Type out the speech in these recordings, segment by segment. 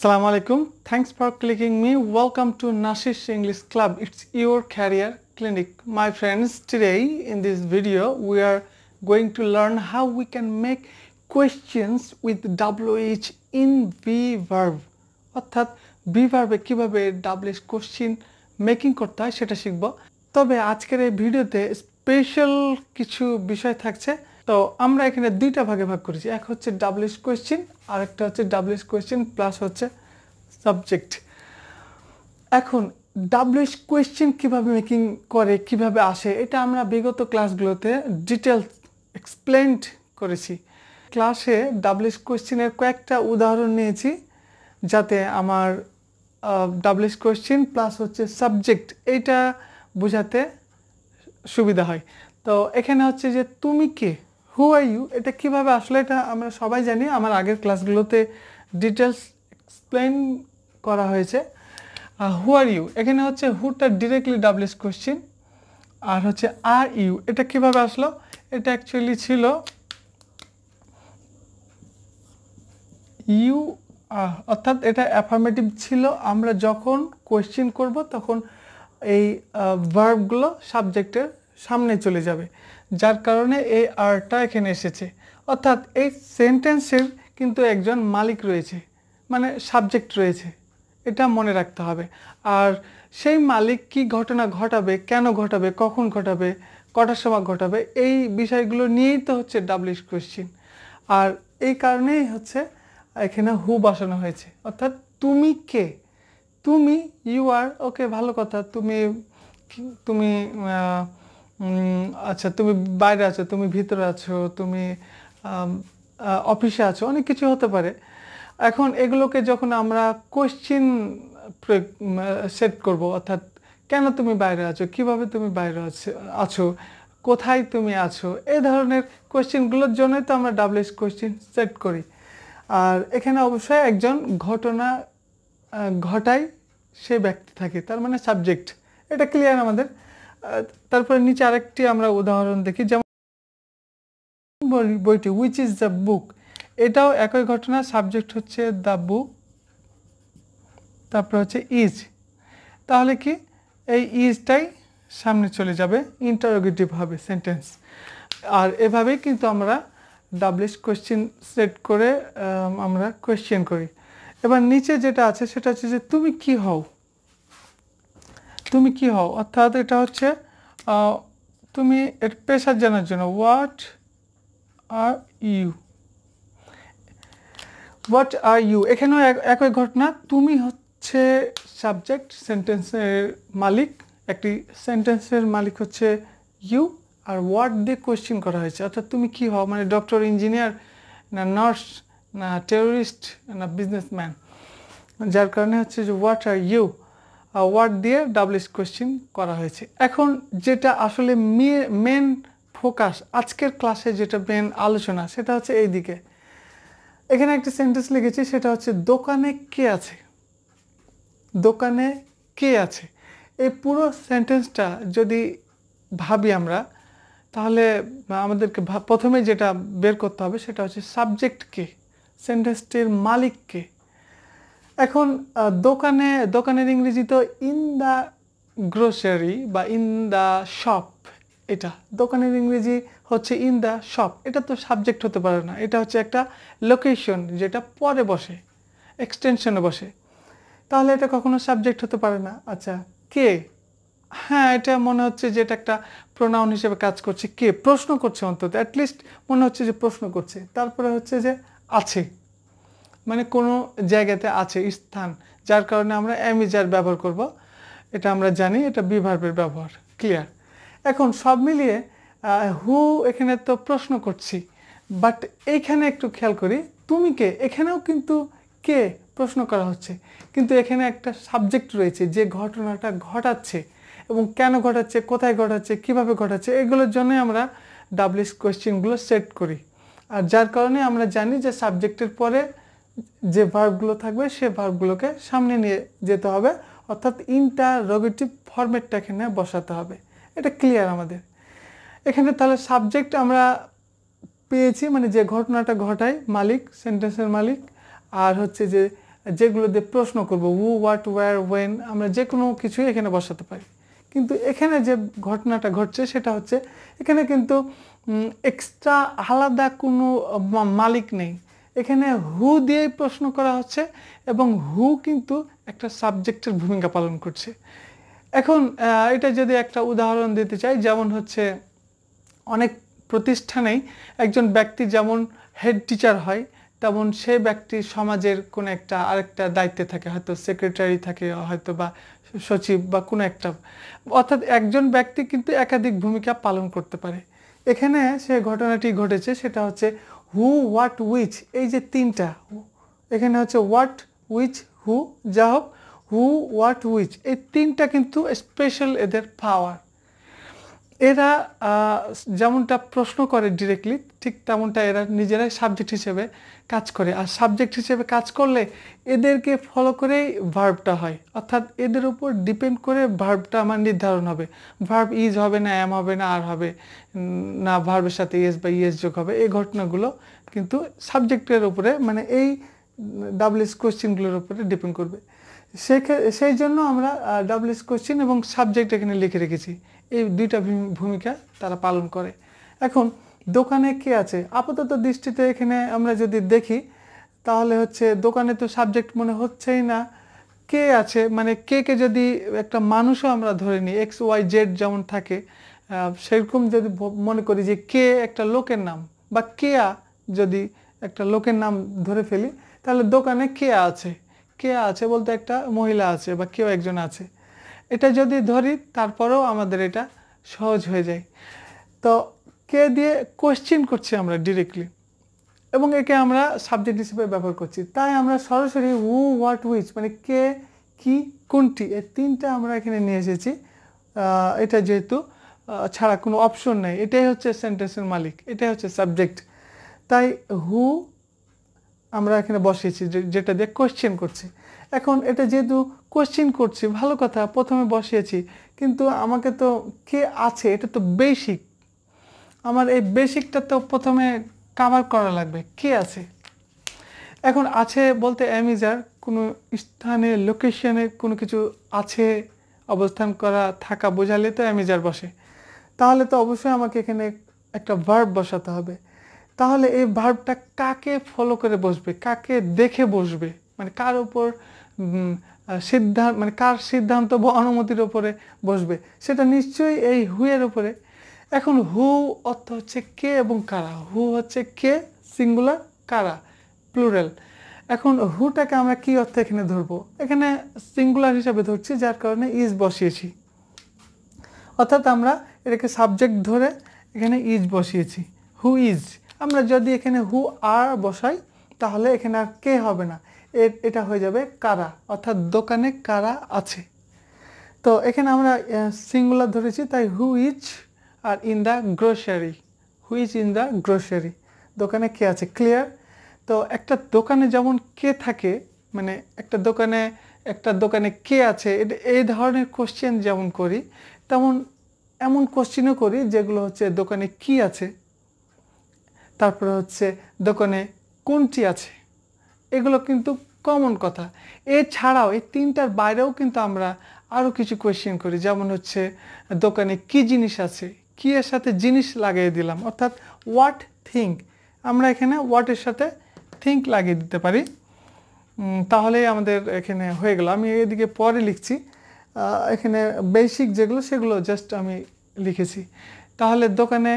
আসসালামু আলাইকুম thanks for clicking me welcome to নাশিস English club it's your career clinic my friends today in this video we are going to learn how we can make questions with W H in be verb অর্থাৎ be ভার্বে কীভাবে W H question making করতে হয় সেটা শিখব তবে আজকের এই ভিডিওতে স্পেশাল কিছু বিষয় থাকছে তো আমরা এখানে দুইটা ভাগে ভাগ করেছি এক হচ্ছে ডাবলিশ কোয়েশ্চেন একটা হচ্ছে ডাবলিশ কোয়েশ্চেন প্লাস হচ্ছে সাবজেক্ট এখন ডাবলিশ কোয়েশ্চেন কিভাবে মেকিং করে কিভাবে আসে এটা আমরা বিগত ক্লাসগুলোতে ডিটেলস এক্সপ্লেন্ড করেছি ক্লাসে ডাবলিশ কোয়েশ্চেনের কয়েকটা উদাহরণ নিয়েছি যাতে আমার ডাবলিশ কোয়েশ্চেন প্লাস হচ্ছে সাবজেক্ট এইটা বোঝাতে সুবিধা হয় তো এখানে হচ্ছে যে তুমি কে হু আর ইউ এটা কীভাবে আসলে এটা আমরা সবাই জানি আমার আগের ক্লাসগুলোতে ডিটেলস এক্সপ্লেন করা হয়েছে হু আর ইউ এখানে হচ্ছে হুটা ডিরেক্টলি ডাবলিস কোশ্চিন আর হচ্ছে আর ইউ এটা কিভাবে আসলো এটা অ্যাকচুয়ালি ছিল ইউ অর্থাৎ এটা অ্যাফার্মেটিভ ছিল আমরা যখন কোয়েশ্চেন করব তখন এই ভার্বগুলো সাবজেক্টের সামনে চলে যাবে যার কারণে এই আরটা এখানে এসেছে অর্থাৎ এই সেন্টেন্সের কিন্তু একজন মালিক রয়েছে মানে সাবজেক্ট রয়েছে এটা মনে রাখতে হবে আর সেই মালিক কি ঘটনা ঘটাবে কেন ঘটাবে কখন ঘটাবে কটার সময় ঘটাবে এই বিষয়গুলো নিয়েই তো হচ্ছে ডাবলিশ কোয়েশ্চিন আর এই কারণেই হচ্ছে এখানে হু বসানো হয়েছে অর্থাৎ তুমি কে তুমি ইউ আর ওকে ভালো কথা তুমি তুমি আচ্ছা তুমি বাইরে আছো তুমি ভিতরে আছো তুমি অফিসে আছো অনেক কিছু হতে পারে এখন এগুলোকে যখন আমরা কোশ্চিন সেট করব অর্থাৎ কেন তুমি বাইরে আছো কিভাবে তুমি বাইরে আছো আছো কোথায় তুমি আছো এ ধরনের কোয়েশ্চেনগুলোর জন্যই তো আমরা এস কোয়েশ্চেন সেট করি আর এখানে অবশ্যই একজন ঘটনা ঘটায় সে ব্যক্তি থাকে তার মানে সাবজেক্ট এটা ক্লিয়ার আমাদের তারপরে নিচে আরেকটি আমরা উদাহরণ দেখি যেমন বইটি উইচ ইজ দ্য বুক এটাও একই ঘটনা সাবজেক্ট হচ্ছে দ্য বুক তারপরে হচ্ছে ইজ তাহলে কি এই ইজটাই সামনে চলে যাবে ইন্টারোগেটিভ হবে সেন্টেন্স আর এভাবেই কিন্তু আমরা ডাবলিশ কোয়েশ্চেন সেট করে আমরা কোয়েশ্চেন করি এবার নিচে যেটা আছে সেটা হচ্ছে যে তুমি কি হও তুমি কি হও অর্থাৎ এটা হচ্ছে তুমি এর পেশার জানার জন্য what are you what are you এখানেও একই ঘটনা তুমি হচ্ছে সাবজেক্ট সেন্টেন্সের মালিক একটি সেন্টেন্সের মালিক হচ্ছে ইউ আর হোয়াট দিয়ে কোয়েশ্চেন করা হয়েছে অর্থাৎ তুমি কি হও মানে ডক্টর ইঞ্জিনিয়ার না নার্স না টেররিস্ট না বিজনেসম্যান যার কারণে হচ্ছে যে হোয়াট আর ইউ ওয়ার্ড দিয়ে ডাবলিশ কোয়েশ্চেন করা হয়েছে এখন যেটা আসলে মেন ফোকাস আজকের ক্লাসে যেটা মেন আলোচনা সেটা হচ্ছে এই দিকে এখানে একটা সেন্টেন্স লিখেছি সেটা হচ্ছে দোকানে কে আছে দোকানে কে আছে এই পুরো সেন্টেন্সটা যদি ভাবি আমরা তাহলে আমাদেরকে প্রথমে যেটা বের করতে হবে সেটা হচ্ছে সাবজেক্ট কে সেন্টেন্সটির মালিক কে এখন দোকানে দোকানের ইংরেজি তো ইন দ্য গ্রোসারি বা ইন দ্য শপ এটা দোকানের ইংরেজি হচ্ছে ইন দ্য শপ এটা তো সাবজেক্ট হতে পারে না এটা হচ্ছে একটা লোকেশন যেটা পরে বসে এক্সটেনশনে বসে তাহলে এটা কখনো সাবজেক্ট হতে পারে না আচ্ছা কে হ্যাঁ এটা মনে হচ্ছে যে এটা একটা প্রোনাউন হিসেবে কাজ করছে কে প্রশ্ন করছে অন্তত অ্যাটলিস্ট মনে হচ্ছে যে প্রশ্ন করছে তারপরে হচ্ছে যে আছে মানে কোনো জায়গাতে আছে স্থান যার কারণে আমরা অ্যামিজার ব্যবহার করব এটা আমরা জানি এটা বিভার্বের ব্যবহার ক্লিয়ার এখন সব মিলিয়ে হু এখানে তো প্রশ্ন করছি বাট এইখানে একটু খেয়াল করি তুমি কে এখানেও কিন্তু কে প্রশ্ন করা হচ্ছে কিন্তু এখানে একটা সাবজেক্ট রয়েছে যে ঘটনাটা ঘটাচ্ছে এবং কেন ঘটাচ্ছে কোথায় ঘটাচ্ছে কিভাবে ঘটাচ্ছে এগুলোর জন্যই আমরা ডাবলিস কোয়েশ্চেনগুলো সেট করি আর যার কারণে আমরা জানি যে সাবজেক্টের পরে যে ভার্বগুলো থাকবে সে ভার্বগুলোকে সামনে নিয়ে যেতে হবে অর্থাৎ ইন্টারোগেটিভ ফর্মেটটা এখানে বসাতে হবে এটা ক্লিয়ার আমাদের এখানে তাহলে সাবজেক্ট আমরা পেয়েছি মানে যে ঘটনাটা ঘটায় মালিক সেন্টেন্সের মালিক আর হচ্ছে যে যেগুলো দিয়ে প্রশ্ন করব উ হোয়াট ওয়ার ওয়েন আমরা যে কোনো কিছুই এখানে বসাতে পারি কিন্তু এখানে যে ঘটনাটা ঘটছে সেটা হচ্ছে এখানে কিন্তু এক্সট্রা আলাদা কোনো মালিক নেই এখানে হু দিয়ে প্রশ্ন করা হচ্ছে এবং হু কিন্তু একটা সাবজেক্টের ভূমিকা পালন করছে এখন এটা যদি একটা উদাহরণ দিতে চাই যেমন হচ্ছে অনেক প্রতিষ্ঠানেই একজন ব্যক্তি যেমন হেড টিচার হয় তেমন সে ব্যক্তি সমাজের কোনো একটা আরেকটা দায়িত্বে থাকে হয়তো সেক্রেটারি থাকে হয়তো বা সচিব বা কোনো একটা অর্থাৎ একজন ব্যক্তি কিন্তু একাধিক ভূমিকা পালন করতে পারে এখানে সে ঘটনাটি ঘটেছে সেটা হচ্ছে হু হোয়াট উইচ এই যে তিনটা এখানে হচ্ছে হোয়াট উইচ হু যা হোক হু হোয়াট উইচ এই তিনটা কিন্তু স্পেশাল এদের পাওয়ার এরা যেমনটা প্রশ্ন করে ডিরেক্টলি ঠিক তেমনটা এরা নিজেরাই সাবজেক্ট হিসেবে কাজ করে আর সাবজেক্ট হিসেবে কাজ করলে এদেরকে ফলো করেই ভার্বটা হয় অর্থাৎ এদের উপর ডিপেন্ড করে ভার্বটা আমার নির্ধারণ হবে ভার্ব ইজ হবে না এম হবে না আর হবে না ভার্বের সাথে ইয়েস বা ইয়েস যোগ হবে এই ঘটনাগুলো কিন্তু সাবজেক্টের উপরে মানে এই ডাবল এস কোশ্চেনগুলোর উপরে ডিপেন্ড করবে সেই জন্য আমরা এস কোশ্চেন এবং সাবজেক্ট এখানে লিখে রেখেছি এই দুইটা ভূমিকা তারা পালন করে এখন দোকানে কে আছে আপাতত দৃষ্টিতে এখানে আমরা যদি দেখি তাহলে হচ্ছে দোকানে তো সাবজেক্ট মনে হচ্ছেই না কে আছে মানে কে কে যদি একটা মানুষও আমরা ধরে নিই এক্স ওয়াই জেড যেমন থাকে সেরকম যদি মনে করি যে কে একটা লোকের নাম বা কেয়া যদি একটা লোকের নাম ধরে ফেলি তাহলে দোকানে কে আছে কে আছে বলতে একটা মহিলা আছে বা কেউ একজন আছে এটা যদি ধরি তারপরেও আমাদের এটা সহজ হয়ে যায় তো কে দিয়ে কোশ্চিন করছি আমরা ডিরেক্টলি এবং একে আমরা সাবজেক্ট হিসেবে ব্যবহার করছি তাই আমরা সরাসরি হু হোয়াট উইচ মানে কে কি কোনটি এই তিনটা আমরা এখানে নিয়ে এসেছি এটা যেহেতু ছাড়া কোনো অপশন নেই এটাই হচ্ছে সেন্টেন্সের মালিক এটাই হচ্ছে সাবজেক্ট তাই হু আমরা এখানে বসিয়েছি যেটা দিয়ে কোশ্চেন করছি এখন এটা যেহেতু কোশ্চেন করছি ভালো কথা প্রথমে বসিয়েছি কিন্তু আমাকে তো কে আছে এটা তো বেসিক আমার এই বেসিকটা তো প্রথমে কাভার করা লাগবে কে আছে এখন আছে বলতে অ্যামিজার কোনো স্থানে লোকেশনে কোনো কিছু আছে অবস্থান করা থাকা বোঝালে তো অ্যামিজার বসে তাহলে তো অবশ্যই আমাকে এখানে একটা ভার্ব বসাতে হবে তাহলে এই ভার্বটা কাকে ফলো করে বসবে কাকে দেখে বসবে মানে কার ওপর সিদ্ধান্ত মানে কার সিদ্ধান্ত বা অনুমতির ওপরে বসবে সেটা নিশ্চয়ই এই হুয়ের ওপরে এখন হু অর্থ হচ্ছে কে এবং কারা হু হচ্ছে কে সিঙ্গুলার কারা প্লুরাল এখন হুটাকে আমরা কি অর্থে এখানে ধরবো এখানে সিঙ্গুলার হিসাবে ধরছি যার কারণে ইজ বসিয়েছি অর্থাৎ আমরা এটাকে সাবজেক্ট ধরে এখানে ইজ বসিয়েছি হু ইজ আমরা যদি এখানে হু আর বসাই তাহলে এখানে আর কে হবে না এটা হয়ে যাবে কারা অর্থাৎ দোকানে কারা আছে তো এখানে আমরা সিঙ্গুলার ধরেছি তাই who is are in the grocery who is in the grocery দোকানে কে আছে ক্লিয়ার তো একটা দোকানে যেমন কে থাকে মানে একটা দোকানে একটা দোকানে কে আছে এটা এই ধরনের কোশ্চেন যেমন করি তেমন এমন কোশ্চেনও করি যেগুলো হচ্ছে দোকানে কি আছে তারপরে হচ্ছে দোকানে কোনটি আছে এগুলো কিন্তু কমন কথা এছাড়াও এই তিনটার বাইরেও কিন্তু আমরা আরও কিছু কোয়েশ্চেন করি যেমন হচ্ছে দোকানে কি জিনিস আছে কি এর সাথে জিনিস লাগিয়ে দিলাম অর্থাৎ হোয়াট থিঙ্ক আমরা এখানে হোয়াটের সাথে থিঙ্ক লাগিয়ে দিতে পারি তাহলে আমাদের এখানে হয়ে গেল আমি এদিকে পরে লিখছি এখানে বেসিক যেগুলো সেগুলো জাস্ট আমি লিখেছি তাহলে দোকানে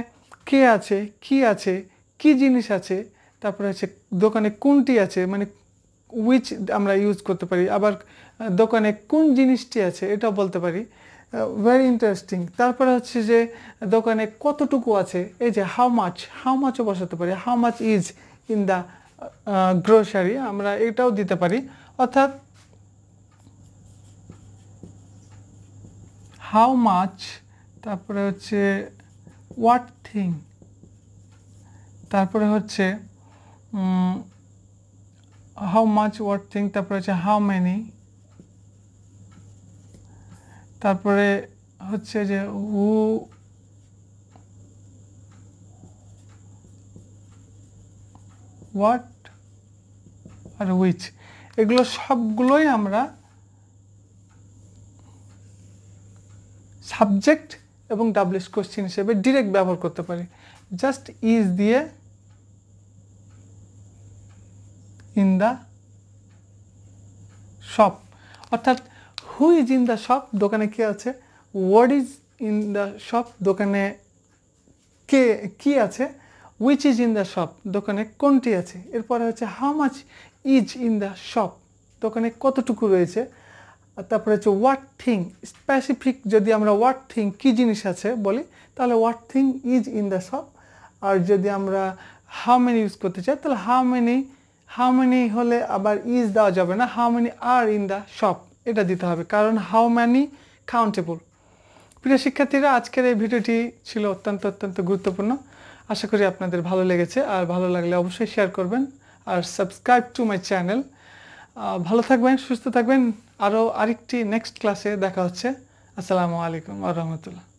কে আছে কি আছে কি জিনিস আছে তারপরে হচ্ছে দোকানে কোনটি আছে মানে উইচ আমরা ইউজ করতে পারি আবার দোকানে কোন জিনিসটি আছে এটাও বলতে পারি ভেরি ইন্টারেস্টিং তারপরে হচ্ছে যে দোকানে কতটুকু আছে এই যে হাউ মাছ হাউ মাছও বসাতে পারি how much is in the grocery আমরা এটাও দিতে পারি অর্থাৎ হাউ মাছ তারপরে হচ্ছে হোয়াট থিং তারপরে হচ্ছে হাউ মাচ ওয়ার্ড থিং তারপরে হচ্ছে হাউ মেনি তারপরে হচ্ছে যে হু হোয়াট আর উইচ এগুলো সবগুলোই আমরা সাবজেক্ট এবং ডাবলিস কোশ্চেন হিসেবে ডিরেক্ট ব্যবহার করতে পারি জাস্ট ইজ দিয়ে দ্য শপ অর্থাৎ who is in the shop দোকানে কে আছে what is in the shop দোকানে কে কি আছে which is in the shop দোকানে কোনটি আছে এরপরে হচ্ছে how much is in the shop দোকানে কতটুকু রয়েছে তারপরে হচ্ছে হোয়াট থিং স্পেসিফিক যদি আমরা হোয়াট থিং কী জিনিস আছে বলি তাহলে what thing is in the shop আর যদি আমরা হাউ মেনি ইউজ করতে চাই তাহলে হাউ মেনি হাউ মেনি হলে আবার ইজ দেওয়া যাবে না how many are in the shop এটা দিতে হবে কারণ হাউ ম্যানি কাউন্টেবল প্রিয় শিক্ষার্থীরা আজকের এই ভিডিওটি ছিল অত্যন্ত অত্যন্ত গুরুত্বপূর্ণ আশা করি আপনাদের ভালো লেগেছে আর ভালো লাগলে অবশ্যই শেয়ার করবেন আর সাবস্ক্রাইব টু মাই চ্যানেল ভালো থাকবেন সুস্থ থাকবেন আরও আরেকটি নেক্সট ক্লাসে দেখা হচ্ছে আসসালামু আলাইকুম আর রহমতুল্লাহ